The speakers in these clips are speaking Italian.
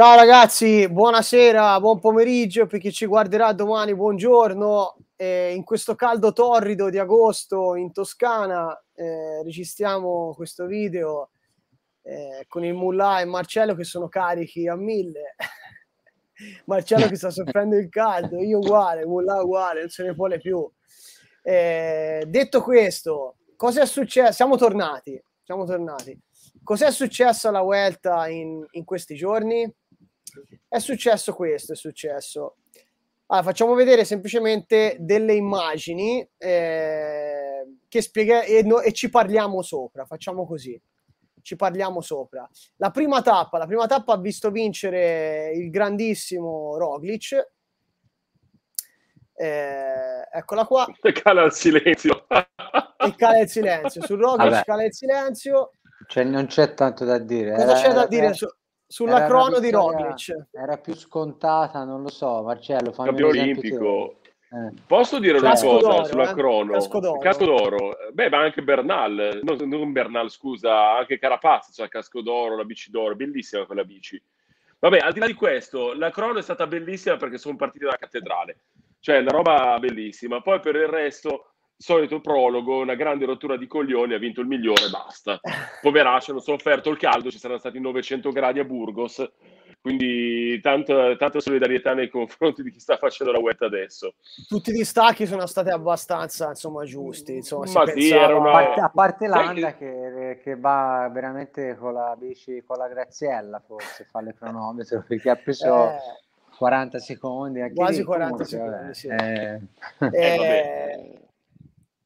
Ciao ragazzi, buonasera, buon pomeriggio per chi ci guarderà domani, buongiorno. Eh, in questo caldo torrido di agosto in Toscana eh, registriamo questo video eh, con il Mullah e Marcello che sono carichi a mille. Marcello che sta soffrendo il caldo, io uguale, Mullah uguale, non se ne vuole più. Eh, detto questo, cosa è successo? Siamo tornati, siamo tornati. Cos'è successo alla Vuelta in, in questi giorni? è successo questo, è successo. Allora, facciamo vedere semplicemente delle immagini eh, che spiega- e, no, e ci parliamo sopra, facciamo così ci parliamo sopra. La prima tappa, la prima tappa ha visto vincere il grandissimo Roglic. Eh, eccola qua. E cala il silenzio. e cala il silenzio. sul Roglic Vabbè. cala il silenzio. Cioè, non c'è tanto da dire. Cosa eh, c'è da eh, dire? Su sulla era crono di Roglic. Era più scontata, non lo so, Marcello. Campione olimpico. Eh. Posso dire Casco una cosa d'oro, sulla eh? crono? Casco d'oro. Casco d'oro. Beh, ma anche Bernal, no, non Bernal, scusa, anche Carapazzo, cioè Casco d'oro, la bici d'oro, bellissima quella bici. Vabbè, al di là di questo, la crono è stata bellissima perché sono partiti dalla cattedrale, cioè una roba bellissima. Poi per il resto, solito prologo, una grande rottura di coglioni, ha vinto il migliore e basta. Poveraccio, hanno sofferto il caldo, ci saranno stati 900 gradi a Burgos, quindi tanta, tanta solidarietà nei confronti di chi sta facendo la wet adesso. Tutti i distacchi sono stati abbastanza insomma, giusti, insomma, Ma sì, era una... a, parte, a parte l'Anda che... che... va veramente con la bici, con la Graziella forse, fa le cronometro, perché ha preso... Eh... 40 secondi, quasi 40 secondi. Sì. Eh... Eh... eh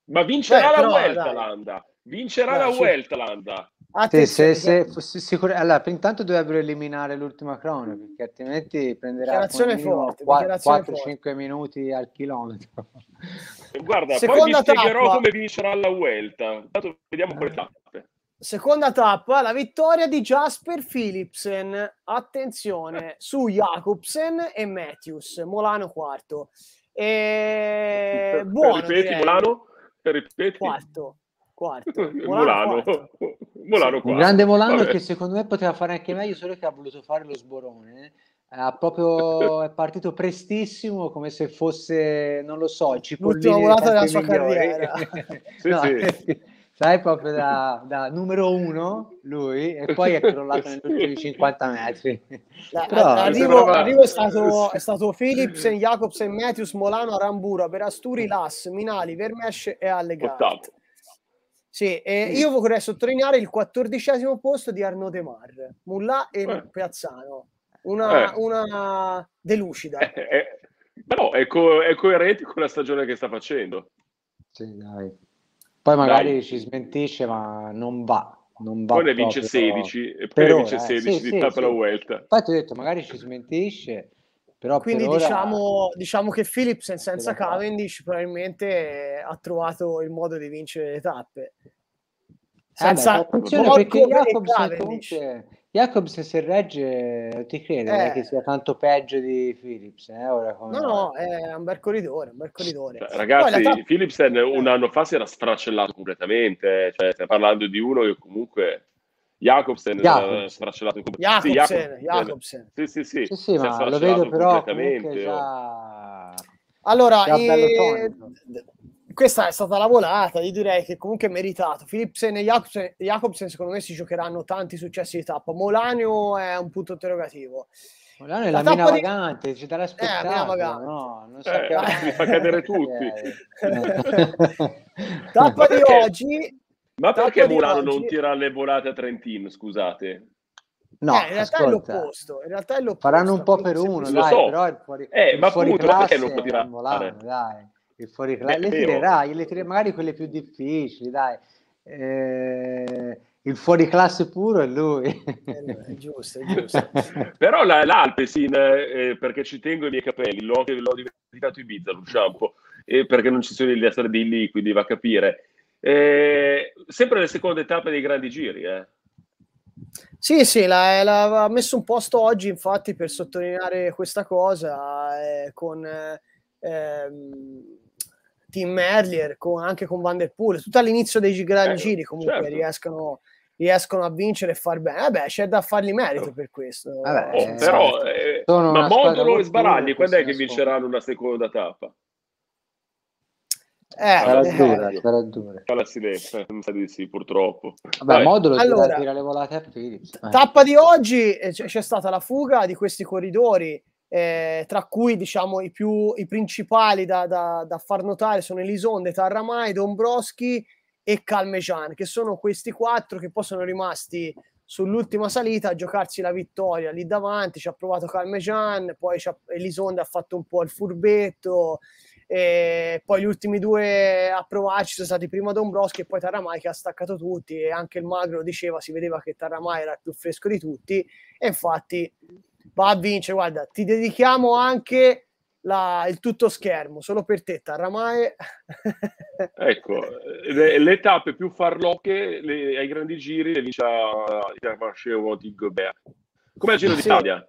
ma vincerà Beh, la però, Vuelta l'Anda. Vincerà Beh, la sì. Vuelta l'Anda. Ah, sì, se, se fosse sicuro... Allora, intanto dovrebbero eliminare l'ultima cronaca perché altrimenti prenderà 4-5 minuti al chilometro. Guarda, Seconda poi vi tappa. come vincerà la Vuelta. Intanto vediamo quelle tappe. Seconda tappa, la vittoria di Jasper Philipsen. Attenzione su Jacobsen e Matthews, Molano quarto. E... Buono, Ripeti, direi. Molano? Ripeti. Quarto. Quarto. Molano. Molano, quarto. Molano quarto. grande Molano Vabbè. che secondo me poteva fare anche meglio, solo che ha voluto fare lo sborone. Eh. Ha proprio, è partito prestissimo come se fosse, non lo so, il cipollino. L'ultima volata della sua carriera. sì, no, sì sai proprio da, da, numero uno lui e poi è crollato negli ultimi 50 metri l'arrivo Però, è, stato, è stato Philipsen, Jacobsen, Matthews, Molano, Arambura, Perasturi, Lass, Minali, Vermesh e Allegati sì, eh, io vorrei sottolineare il quattordicesimo posto di Arnaud De Mar, Mulla e eh. Piazzano. Una, eh. una delucida. Eh, eh, però è, co- è coerente con la stagione che sta facendo. Sì, dai. Poi magari Dai. ci smentisce, ma non va. Non va poi ne vince 16 poi ne vince 16 eh. sì, di sì, tappa sì. la Vuelta. Infatti ho detto, magari ci smentisce. Però Quindi ora... diciamo, diciamo, che Philips senza Cavendish probabilmente ha trovato il modo di vincere le tappe. Senza eh beh, Morco e Cavendish. Comunque Jacobs se regge ti credo eh. che sia tanto peggio di Philips eh, ora come... no no è un bel corridore, un bel corridore. Cioè, ragazzi Poi, Phillips un anno fa si era sfracellato completamente cioè, stiamo parlando di uno che comunque Jacobsen, eh, Jacobsen. sfracellato in completamente Jacobsen, sì, Jacobsen. Sì, sì, sì, sì, sì ma lo vedo però completamente oh. già... allora già e questa è stata la volata, io direi che comunque è meritato. Philipsen e Jacobsen, Jacobsen secondo me si giocheranno tanti successi di tappa. Molano è un punto interrogativo. Molano è la, la mina di... vagante, ci darà spettacolo. Eh, no, non so eh, che... mi fa cadere tutti. tappa di oggi... Ma perché Molano oggi... non tira le volate a Trentin, scusate? No, eh, in realtà è l'opposto. In realtà è l'opposto. Faranno un po' per uno, dai, so. però è fuori, eh, ma fuori appunto, classe, perché non può tirare? Molano, dai il fuori classe, le tirerai, le tirerai, magari quelle più difficili, dai. Eh, il fuori classe puro è lui. Eh, è giusto, è giusto. Però la, l'Alpesin, eh, perché ci tengo i miei capelli, l'ho, l'ho diventato Ibiza, lo shampoo, e perché non ci sono gli astradini liquidi, va a capire. Eh, sempre le seconde tappe dei grandi giri, eh. Sì, sì, l'ha, eh, messo un posto oggi, infatti, per sottolineare questa cosa, eh, con... Eh, ehm, team Merlier, con, anche con Van Der Poel, tutto all'inizio dei grandi eh, giri comunque certo. riescono, riescono, a vincere e far bene. Eh vabbè, c'è da fargli merito certo. per questo. Vabbè, eh oh, eh, però, eh, ma Modulo e Sbaragli, quando è che vinceranno una seconda tappa? Eh, sarà dura, eh. sarà dura. Alla sinistra, mi sa di sì, purtroppo. Vabbè, Vai. modulo allora, tira le volate a Philips. Tappa di oggi c'è stata la fuga di questi corridori eh, tra cui diciamo i, più, i principali da, da, da, far notare sono Elisonde, Tarramai, Dombroschi e Calmejan, che sono questi quattro che poi sono rimasti sull'ultima salita a giocarsi la vittoria lì davanti, ci ha provato Calmejan, poi Elisonde ha fatto un po' il furbetto, e poi gli ultimi due a provarci sono stati prima Dombroschi e poi Tarramai che ha staccato tutti e anche il Magro diceva, si vedeva che Tarramai era il più fresco di tutti e infatti va a vincere. Guarda, ti dedichiamo anche la, il tutto schermo, solo per te, Tarramae. ecco, le, le, tappe più farlocche le, ai grandi giri le vince Intermarché o di Gobert. Come al Giro sì. d'Italia?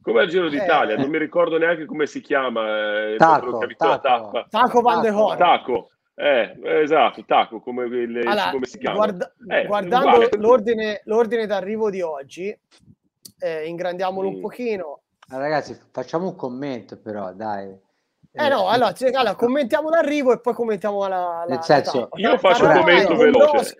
Come al Giro eh. Non eh. mi ricordo neanche come si chiama. Eh, taco, taco. Tappa. taco Van de Horn. Taco. Eh, esatto, Taco, come, le, allora, come si chiama? Guarda, eh, guardando l'ordine, l'ordine d'arrivo di oggi, eh, ingrandiamolo sì. un pochino. ragazzi, facciamo un commento però, dai. Eh no, eh, allora, cioè, allora commentiamo l'arrivo e poi commentiamo la... la Nel senso, la io faccio Arrai, un commento veloce.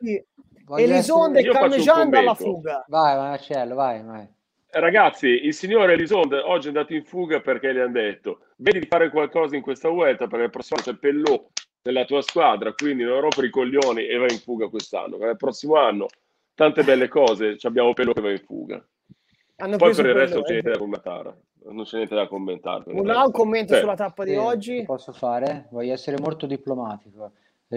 Elisonde e Carmegian dalla fuga. Vai, Marcello, vai, vai. Ragazzi, il signore Elisonde oggi è andato in fuga perché gli hanno detto vedi di fare qualcosa in questa vuelta perché il prossimo c'è Pellò della tua squadra, quindi non rompere i coglioni e vai in fuga quest'anno. Perché il prossimo anno tante belle cose, abbiamo Pellò che va in fuga. Hanno Poi per il resto non c'è niente eh. da commentare. Non c'è niente da commentare. Non un commento sì. sulla tappa di sì, oggi? Posso fare? Voglio essere molto diplomatico.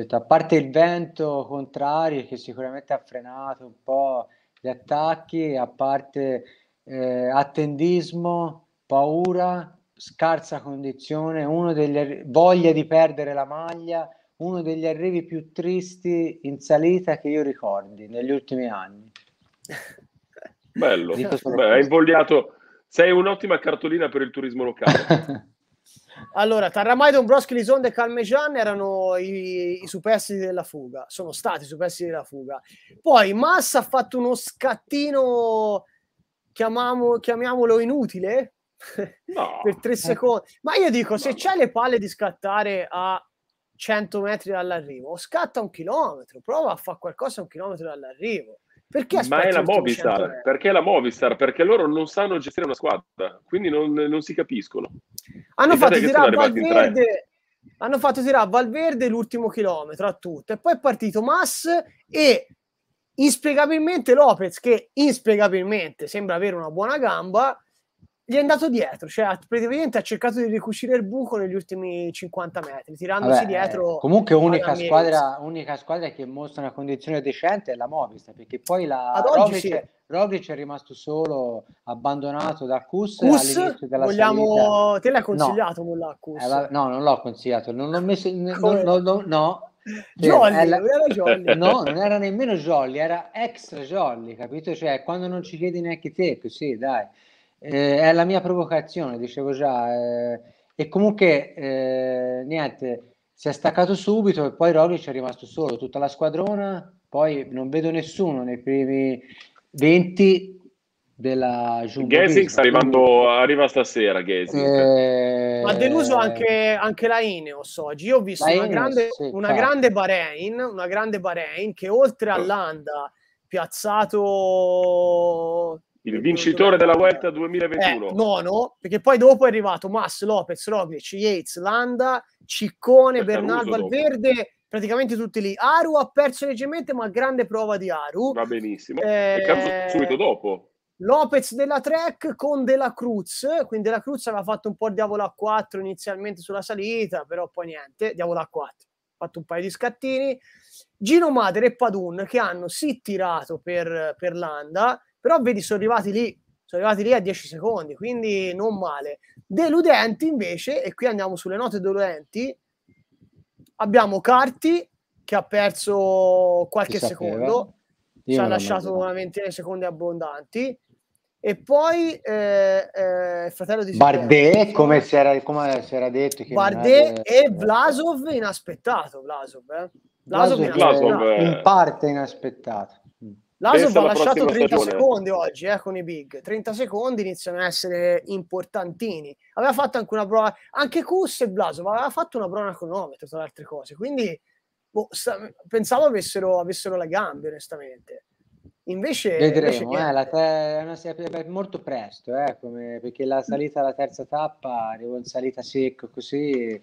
a parte il vento contrario che sicuramente ha frenato un po' gli attacchi, a parte eh, attendismo, paura, scarsa condizione, uno degli arri- voglia di perdere la maglia, uno degli arrivi più tristi in salita che io ricordi negli ultimi anni. Bello, Beh, hai invogliato. Sei un'ottima cartolina per il turismo locale. Allora, Tarramaidon, Broschi, Lisonda e Calmejan erano i, i superstiti della fuga, sono stati i superstiti della fuga. Poi Massa ha fatto uno scattino, chiamamo, chiamiamolo inutile, no. per tre secondi. Ma io dico, no. se c'è le palle di scattare a 100 metri dall'arrivo, scatta un chilometro, prova a fare qualcosa a un chilometro dall'arrivo. Perché Ma è la Movistar, perché la Movistar? Perché loro non sanno gestire una squadra, quindi non, non si capiscono. Hanno fatto Valverde, hanno fatto tirare a Valverde l'ultimo chilometro a tutto e poi è partito Mas e inspiegabilmente Lopez che inspiegabilmente sembra avere una buona gamba gli è andato dietro, cioè praticamente ha cercato di ricucire il buco negli ultimi 50 metri, tirandosi Vabbè, dietro. Comunque, unica squadra, unica squadra, che mostra una condizione decente è la Movistar, perché poi la Roglic, sì. Roglic è rimasto solo, abbandonato da Kus, Kus della vogliamo... Te l'ha consigliato no. Mulla Kus? Eh, no, non l'ho consigliato, non l'ho messo. Come... No, no, no. Jolly, la... no, non era nemmeno Jolly, era extra Jolly, capito? Cioè, quando non ci chiedi neanche te, così dai eh, è la mia provocazione, dicevo già. Eh, e comunque, eh, niente, si è staccato subito e poi Roglic è rimasto solo, tutta la squadrona, poi non vedo nessuno nei primi 20 della Jumbo Gesing sta arrivando, arriva stasera eh... ha deluso anche, anche, la Ineos oggi io ho visto Ineos, una, grande, sì, una grande, Bahrain una grande Bahrain che oltre all'Anda piazzato il vincitore della Vuelta 2021. Eh, nono, perché poi dopo è arrivato Mas, Lopez, Roglic, Yates, Landa, Ciccone, Bernardo Valverde, praticamente tutti lì. Aru ha perso leggermente, ma grande prova di Aru. Va benissimo. Eh, e subito dopo. Lopez della Trek con De La Cruz, quindi De La Cruz aveva fatto un po' il diavolo a 4 inizialmente sulla salita, però poi niente, diavolo Diavola 4 fatto un paio di scattini. Gino Madre e Padun che hanno sì tirato per, per l'Anda, però vedi, sono arrivati lì, sono arrivati lì a 10 secondi, quindi non male. Deludenti invece, e qui andiamo sulle note deludenti, abbiamo Carti che ha perso qualche si secondo, ci ha lasciato una ventina di secondi abbondanti. E poi eh, eh, fratello di Bardet, come si era, come si era detto, che Bardet era... e Vlasov inaspettato. Vlasov, eh. Vlasov, Vlasov, inaspettato. Vlasov in parte inaspettato. Lasov ha lasciato 30 stagione. secondi oggi eh, con i big, 30 secondi iniziano a essere importantini. Aveva fatto anche una prova, anche Kuss e Blaso, ma aveva fatto una prova al cronometro tra le altre cose, quindi boh, sta, pensavo avessero, avessero la gambe onestamente. Invece, vedremo, invece eh, la te- è, una, è molto presto, eh, come, perché la mm. salita alla terza tappa, arrivo in salita secco così,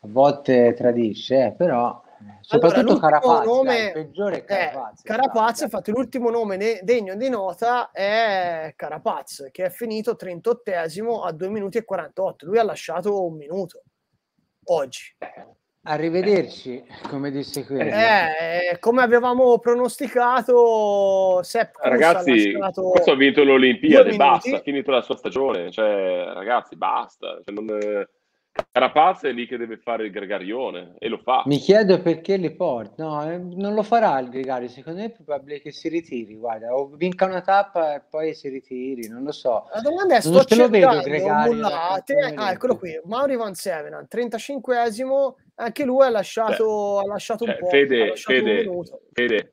a volte tradisce, eh, però Soprattutto allora, Carapaz, nome, il peggiore è Carapaz. Eh, Carapaz, infatti l'ultimo nome ne- degno di nota è Carapaz, che è finito 38esimo a 2 minuti e 48. Lui ha lasciato un minuto oggi. Eh, arrivederci, come disse qui. Eh, eh, come avevamo pronosticato, Sepp ragazzi, questo ha vinto l'Olimpiade, basta, ha finito la sua stagione. Cioè, ragazzi, basta. Cioè, non... Eh, Carapaz è lì che deve fare il gregarione e lo fa. Mi chiedo perché li porta. No, eh, non lo farà il gregario. Secondo me è probabile che si ritiri. Guarda, o vinca una tappa e poi si ritiri. Non lo so. La domanda è: non sto lo vedo il gregario. Eh, ah, eccolo qui. Mauri Van Sevenan, 35esimo. Anche lui ha lasciato, cioè, ha lasciato un cioè, po'. Fede, lasciato Fede, Fede.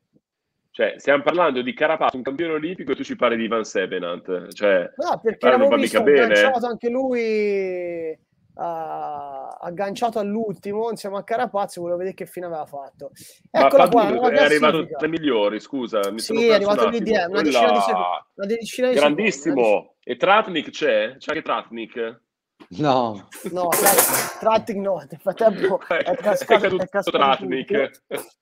Cioè, stiamo parlando di Carapaz, un campione olimpico, e tu ci parli di Van Sevenant. Cioè, no, perché non va mica bene. anche lui a, agganciato all'ultimo insieme a Carapazzo volevo vedere che fine aveva fatto eccolo ma, qua è arrivato tra i migliori scusa mi sì, è arrivato lì dietro una, Quella... di secondi, decina di grandissimo secondi, e Tratnik c'è? c'è anche Tratnik? No, no, Tratnik no, nel frattempo è, cascato, è caduto è Tratnik.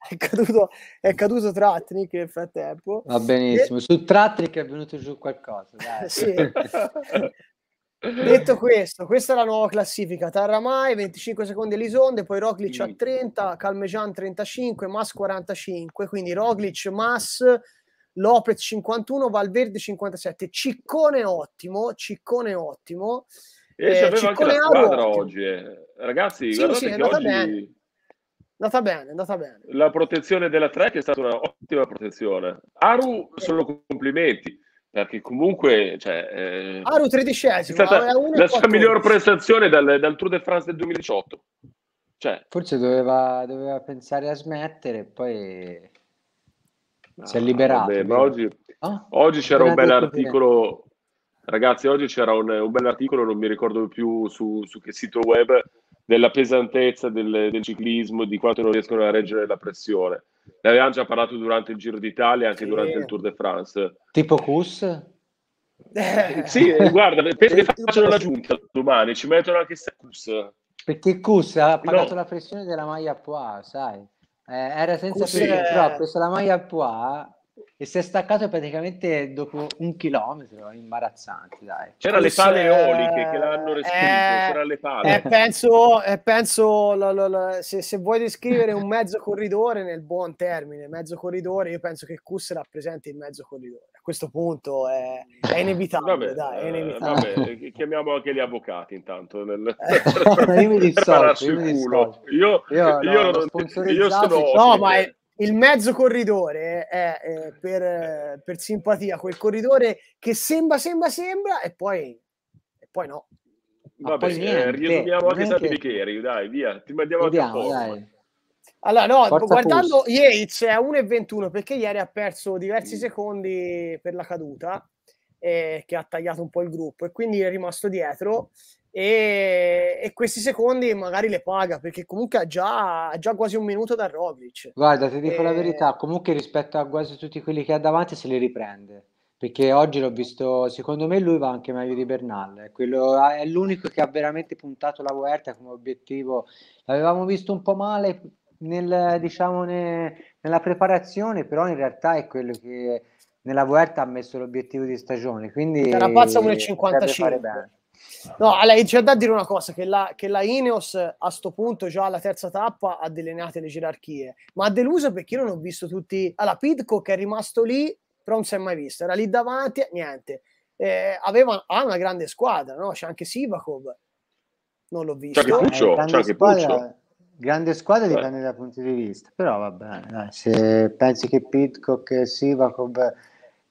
È caduto, è caduto Tratnik nel frattempo. Va benissimo, e... su Tratnik è venuto giù qualcosa. Dai. sì. Detto questo, questa è la nuova classifica. Tarramai 25 secondi Lisonde, poi Roglic a 30, mm. Calmejan 35, Mas 45, quindi Roglic, Mas, Lopez 51, Valverde 57. Ciccone ottimo, Ciccone ottimo. E eh, c'aveva anche la squadra ottimo. oggi. Eh. Ragazzi, sì, sì, è andata oggi... bene. Andata bene, andata bene. La protezione della 3 che è stata un'ottima protezione. Aru, solo complimenti perché comunque cioè, eh, Aru tredicesimo è stata eh, la sua miglior prestazione dal, dal, Tour de France del 2018 cioè, forse doveva, doveva, pensare a smettere poi no, si è ah, liberato vabbè, ma oggi, oh, oggi c'era un bel articolo ragazzi oggi c'era un, un bel articolo non mi ricordo più su, su, che sito web della pesantezza del, del ciclismo di quanto non riescono a reggere la pressione ne avevamo già parlato durante il Giro d'Italia, anche sì. durante il Tour de France. Tipo Kus? Eh, sì, eh, guarda, perché eh, facciano la giunta domani, ci mettono anche se Kus. Perché Kus ha pagato no. la pressione della maglia Pois, sai? Eh, era senza Kus pressione, è... però ha la maglia Pois e si è staccato praticamente dopo un chilometro, imbarazzante, dai. C'era le pale eoliche che l'hanno eh, respinto, eh, eh, penso, eh, penso la, la, la, se, se, vuoi descrivere un mezzo corridore nel buon termine, mezzo corridore, io penso che Kuss rappresenti il mezzo corridore. A questo punto è, è inevitabile, vabbè, dai, è eh, inevitabile. Vabbè, eh, chiamiamo anche gli avvocati intanto. Nel, per, io mi dissocio, io, mi io, io, io, io sono... No, ma è il mezzo corridore è eh, per, eh. per, simpatia quel corridore che sembra, sembra, sembra e poi, e poi no. Ma Vabbè, poi eh, niente, eh, risolviamo anche Sati Vicheri, eh. dai, via, ti mandiamo Vediamo, anche a poco. Allora, no, Forza guardando push. Yates a 1,21 perché ieri ha perso diversi mm. secondi per la caduta eh, che ha tagliato un po' il gruppo e quindi è rimasto dietro e, e, questi secondi magari le paga perché comunque ha già, ha già quasi un minuto da Roglic. Guarda, ti dico e... la verità, comunque rispetto a quasi tutti quelli che ha davanti se li riprende. Perché oggi l'ho visto, secondo me lui va anche meglio di Bernal, è, eh, Quello, è l'unico che ha veramente puntato la Vuelta come obiettivo. L'avevamo visto un po' male nel, diciamo, ne, nella preparazione, però in realtà è quello che nella Vuelta ha messo l'obiettivo di stagione. Quindi... Sarà pazza 1,55. No, allora, c'è da dire una cosa, che la, che la Ineos a sto punto, già alla terza tappa, ha delineato le gerarchie, ma ha deluso perché io non ho visto tutti... Allora, Pitcock è rimasto lì, però non si è mai visto, era lì davanti, niente. Eh, aveva, ha una grande squadra, no? C'è anche Sivakov, non l'ho visto. C'è anche Puccio, eh, c'è anche Puccio grande squadra dipende eh. da punti di vista, però va bene. se pensi che Pitcock e Sivakov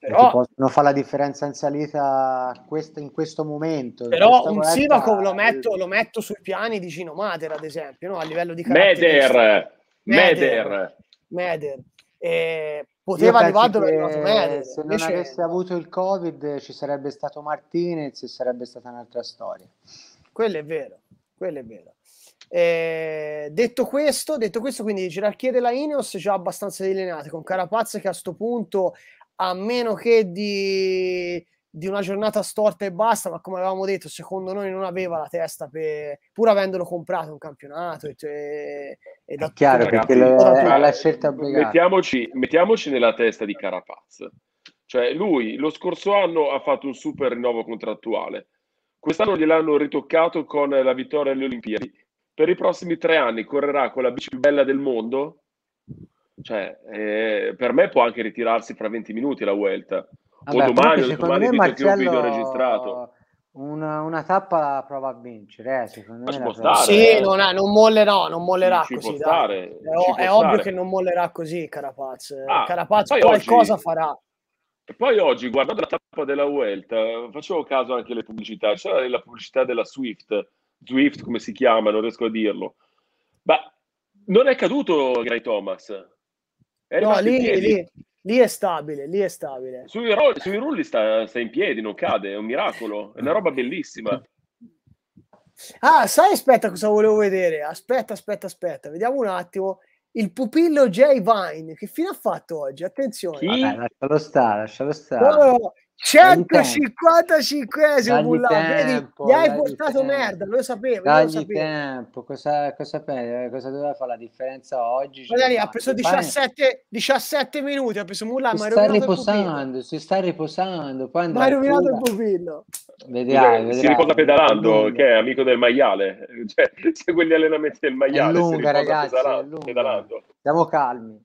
però, possono fare la differenza in salita questo, in questo momento. Però un Sivakov lo, lo metto, sui piani di Gino Mater, ad esempio, no? a livello di Meder, Meder. Meder. Eh, poteva arrivare dove è Meder. Se invece... non avesse avuto il Covid ci sarebbe stato Martinez e sarebbe stata un'altra storia. Quello è vero, quello è vero. Eh, detto, questo, detto questo, quindi gerarchie della Ineos già abbastanza delineate, con Carapaz che a questo punto a meno che di, di una giornata storta e basta, ma come avevamo detto, secondo noi non aveva la testa per, pur avendolo comprato un campionato. E, e, cioè, e da è chiaro, perché la, la, la scelta obbligata. Mettiamoci, mettiamoci nella testa di Carapaz. Cioè, lui lo scorso anno ha fatto un super rinnovo contrattuale. Quest'anno gliel'hanno ritoccato con la vittoria alle Olimpiadi. Per i prossimi tre anni correrà con la bici più bella del mondo cioè, eh, per me può anche ritirarsi fra 20 minuti la Vuelta. o domani, o domani me Marcello... un video registrato. Una, una, tappa prova a vincere, eh, secondo me. Stare, sì, eh. non, è, non, mollerò, non mollerà ci così. Stare, è, è ovvio che non mollerà così Carapaz. Eh, ah, Carapaz qualcosa oggi, farà. Poi oggi, guardando la tappa della Welt, facevo caso anche alle pubblicità. C'era la pubblicità della Swift, Swift come si chiama, non riesco a dirlo. Ma non è caduto Gray Thomas no, lì, lì, lì, è stabile, lì è stabile. Sui, ro- sui rulli sta, sta, in piedi, non cade, è un miracolo, è una roba bellissima. Ah, sai, aspetta cosa volevo vedere, aspetta, aspetta, aspetta, vediamo un attimo. Il pupillo Jay Vine, che fine ha fatto oggi? Attenzione. Vabbè, lascialo stare, lascialo stare. No, no, no. 155esimo tempo, gli hai portato tempo. merda lo sapevo dagli lo tempo cosa, cosa, eh, cosa, doveva fare la differenza oggi Guarda ha preso 17, 17 minuti ha preso Mulan ma sta riposando si sta riposando poi ma hai rovinato il pupillo Vedrai, vedrai. si riposa pedalando che è amico del maiale cioè, segue gli allenamenti del maiale è lunga, ragazzi, pedalando. siamo calmi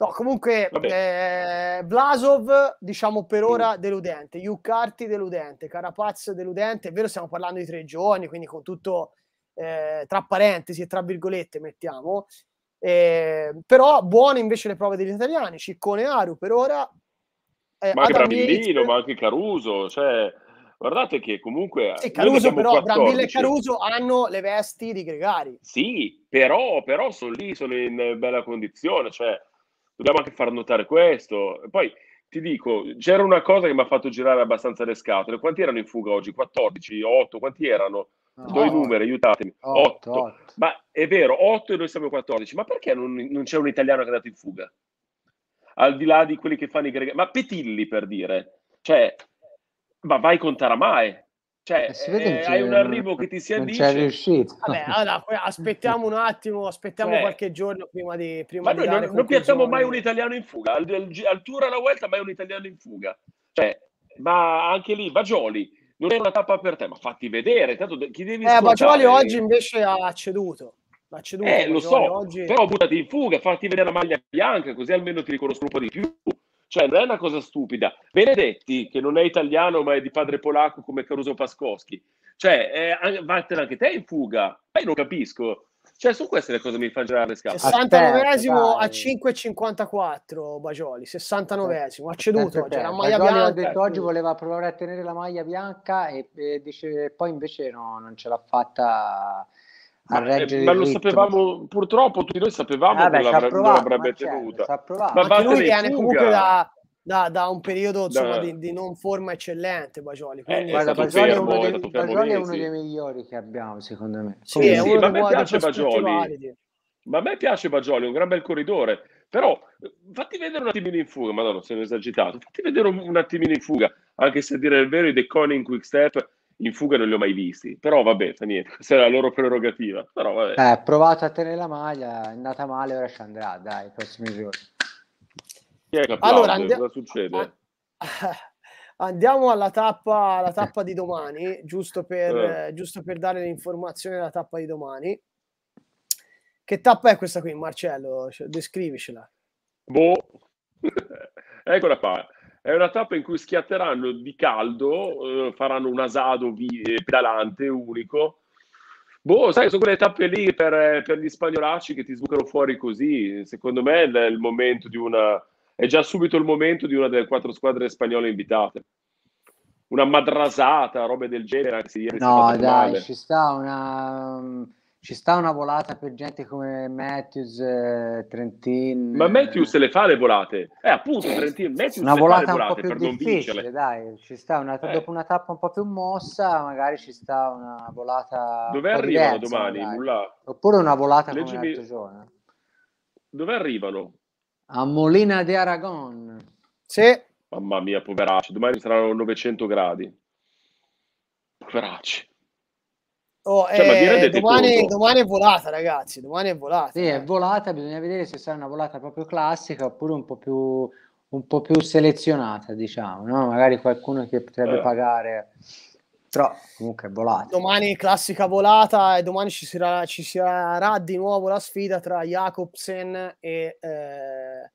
No, comunque eh, Blasov, diciamo per ora deludente, Jukarti deludente, Carapaz deludente, è vero stiamo parlando di tre giorni, quindi con tutto eh, tra parentesi e tra virgolette mettiamo, eh, però buone invece le prove degli italiani, Ciccone Aru per ora. Eh, ma anche Bramillino, ma anche Caruso, cioè, guardate che comunque... Eh, sì, Caruso però, Brambilla e Caruso hanno le vesti di gregari. Sì, però, però sono lì, sono in bella condizione, cioè dobbiamo anche far notare questo. Poi ti dico, c'era una cosa che mi ha fatto girare abbastanza le scatole. Quanti erano in fuga oggi? 14, 8, quanti erano? Ah, Do i numeri, aiutatemi. 8, Ma è vero, 8 e noi siamo 14. Ma perché non, non, c'è un italiano che è andato in fuga? Al di là di quelli che fanno i gregari. Ma Petilli, per dire. Cioè, ma vai con Taramae. Cioè, eh, eh hai un arrivo che ti si addice. Non c'è riuscito. Vabbè, allora, aspettiamo un attimo, aspettiamo eh. qualche giorno prima di... Prima Ma di noi non, non piazziamo mai un italiano in fuga, al, al, al tour alla vuelta mai un italiano in fuga. Cioè, ma anche lì, Bagioli, non è una tappa per te, ma fatti vedere. Tanto chi devi eh, Bagioli oggi invece ha ceduto. Ha ceduto eh, lo so, oggi... però buttati in fuga, fatti vedere la maglia bianca, così almeno ti riconosco un po' di più. Cioè, non è una cosa stupida. Benedetti, che non è italiano ma è di padre polacco come Caruso Pascoschi, cioè, eh, vattene anche te in fuga. Ma io non capisco. Cioè, sono queste le cose che mi fanno girare le scatole. 69esimo a 5,54 Bagioli, 69esimo, ha ceduto. Cioè, la maglia Bagioli bianca, detto oggi voleva provare a tenere la maglia bianca e, e dice, poi invece no, non ce l'ha fatta a eh, reggere eh, ma lo ritmo. sapevamo purtroppo tutti noi sapevamo ah, beh, che l'avrebbe, provato, l'avrebbe certo, tenuta ma, anche lui viene comunque da, da, da, un periodo insomma, da... di, di, non forma eccellente Bagioli eh, quindi eh, guarda, Bagioli, fermo, è dei, Bagioli, è uno dei migliori che abbiamo secondo me sì, sì, sì ma a me piace Bagioli ma a me piace Bagioli un gran bel corridore però eh, fatti vedere un attimino in fuga madonna sono esagitato fatti vedere un, un attimino in fuga anche se a dire il vero i deconi in quick step in fuga non li ho mai visti, però vabbè, fa niente, questa è la loro prerogativa. Però vabbè. Eh, provate a tenere la maglia, è andata male, ora ci andrà, dai, i prossimi giorni. Allora, andi- cosa succede? Andiamo alla tappa, alla tappa di domani, giusto per, eh. eh giusto per dare l'informazione alla tappa di domani. Che tappa è questa qui, Marcello? Cioè, descrivicela. Boh, eccola qua è una tappa in cui schiatteranno di caldo, eh, faranno un asado vi- eh, pedalante unico. Boh, sai, sono quelle tappe lì per, eh, per gli spagnolacci che ti sbucano fuori così. Secondo me è il momento di una... È già subito il momento di una delle quattro squadre spagnole invitate una madrasata, robe del genere. ieri no, dai, male. ci sta una. Mm, ci sta una volata per gente come Matthews, eh, Trentin. Ma Matthews se le fa le volate. Eh, appunto, Trentin, Matthews una volata un po' più difficile, dai, ci sta una, eh. dopo una tappa un po' più mossa, magari ci sta una volata Dove arrivano diversa, domani? Nulla. Oppure una volata Leggimi... come l'altro giorno. Dove arrivano? A Molina di Aragon. Sì. Mamma mia, poveracci, domani saranno 900 gradi. Poveracci. Oh, cioè, eh, domani, domani, è volata, ragazzi. Domani è volata. Sì, eh. è volata. Bisogna vedere se sarà una volata proprio classica oppure un po' più, un po più selezionata, diciamo. No? Magari qualcuno che potrebbe eh. pagare. Però comunque è volata. Domani classica volata e domani ci sarà, ci sarà di nuovo la sfida tra Jacobsen e... Eh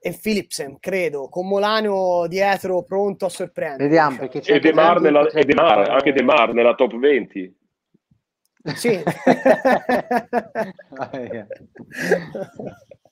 e Philipsen, credo, con Molano dietro pronto a sorprendere. Vediamo diciamo. perché c'è e De Mar, nella, e De Mar, anche De Mar nella top 20. Sì.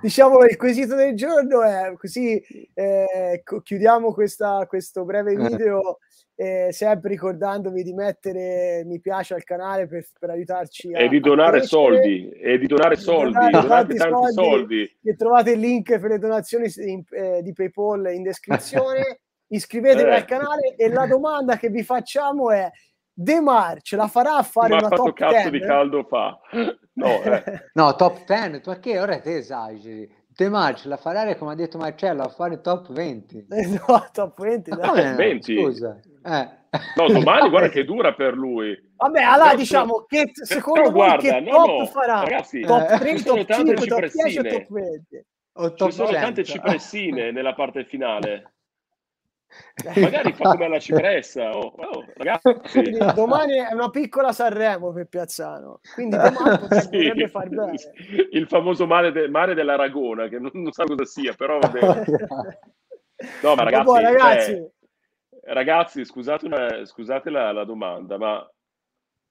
diciamo il quesito del giorno è così eh, chiudiamo questa, questo breve eh. video eh, sempre ricordandovi di mettere mi piace al canale per, per aiutarci a, e di donare soldi e di donare soldi donate tanti, tanti soldi, e trovate il link per le donazioni in, eh, di Paypal in descrizione iscrivetevi al ecco. canale e la domanda che vi facciamo è De Mar ce la farà a fare Ma una top 10? Ma quanto cazzo di caldo fa? No, eh. no, top 10, perché ora te esageri. Te Marcio, la farà come ha detto Marcello, a fare top 20. No, top 20, ah, no. Top 20. Scusa. Eh. No, domani guarda che dura per lui. Vabbè, allora no, diciamo che secondo però, voi guarda, che top no, farà? Ragazzi, top 3, eh. top 5, top 10 o top 20? O top ci sono 100. tante cipressine nella parte finale. Magari fa come alla cipressa. Oh, oh, ragazzi. domani è una piccola Sanremo per Piazzano, quindi domani potrebbe sì, far bene. Il famoso mare, de- mare dell'Aragona, che non, non so cosa sia, però va bene. No, ma ragazzi, ma boh, ragazzi. Cioè, ragazzi scusate, ma, scusate la, la domanda, ma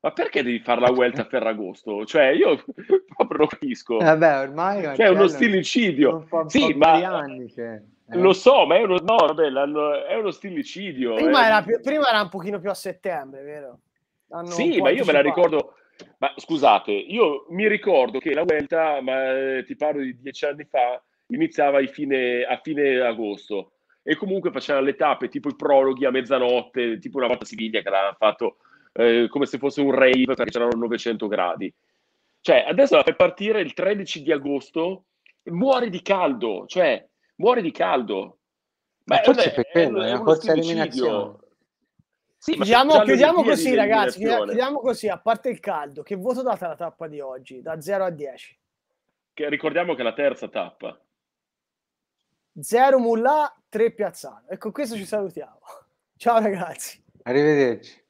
ma perché devi fare la Vuelta a Ferragosto? Cioè, io proprio lo capisco. Vabbè, ormai... Cioè, è uno stilicidio. Un po', un sì, po ma... Anni che... Eh. Lo so, ma è uno, no, vabbè, è uno stillicidio. Prima, eh. era più, prima, era un pochino più a settembre, vero? Hanno sì, ma io me la ricordo. Ma scusate, io mi ricordo che la Vuelta, ma eh, ti parlo di dieci anni fa, iniziava fine, a fine agosto e comunque facevano le tappe, tipo i prologhi a mezzanotte, tipo una volta a Siviglia che l'hanno fatto eh, come se fosse un rave perché c'erano 900 gradi. Cioè, adesso la fai partire il 13 di agosto e muori di caldo, cioè muore di caldo. Ma Beh, forse è, per quello, è, una corsa eliminazione. Sì, chiudiamo, chiudiamo così, ragazzi. Chiudiamo così, a parte il caldo, che voto date alla tappa di oggi? Da 0 a 10. Che ricordiamo che è la terza tappa. 0 Mulla, 3 Piazzano. Ecco, questo ci salutiamo. Ciao, ragazzi. Arrivederci.